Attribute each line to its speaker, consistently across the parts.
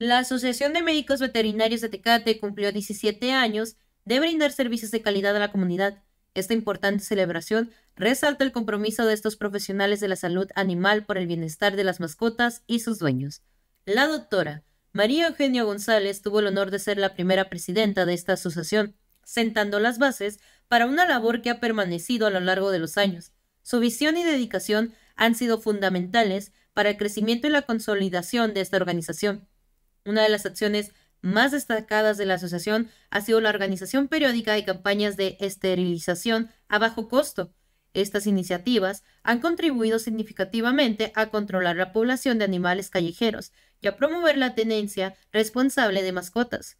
Speaker 1: La Asociación de Médicos Veterinarios de Tecate cumplió 17 años de brindar servicios de calidad a la comunidad. Esta importante celebración resalta el compromiso de estos profesionales de la salud animal por el bienestar de las mascotas y sus dueños. La doctora María Eugenia González tuvo el honor de ser la primera presidenta de esta asociación, sentando las bases para una labor que ha permanecido a lo largo de los años. Su visión y dedicación han sido fundamentales para el crecimiento y la consolidación de esta organización una de las acciones más destacadas de la asociación ha sido la organización periódica de campañas de esterilización a bajo costo. Estas iniciativas han contribuido significativamente a controlar la población de animales callejeros y a promover la tenencia responsable de mascotas.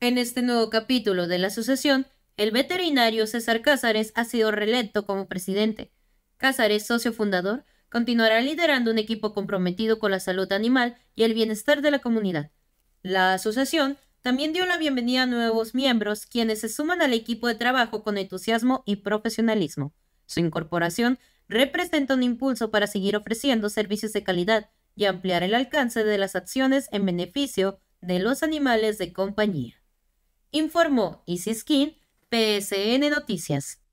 Speaker 1: En este nuevo capítulo de la asociación, el veterinario César Cázares ha sido reelecto como presidente. Cázares, socio fundador, continuará liderando un equipo comprometido con la salud animal y el bienestar de la comunidad. La asociación también dio la bienvenida a nuevos miembros, quienes se suman al equipo de trabajo con entusiasmo y profesionalismo. Su incorporación representa un impulso para seguir ofreciendo servicios de calidad y ampliar el alcance de las acciones en beneficio de los animales de compañía. Informó Skin, PSN Noticias.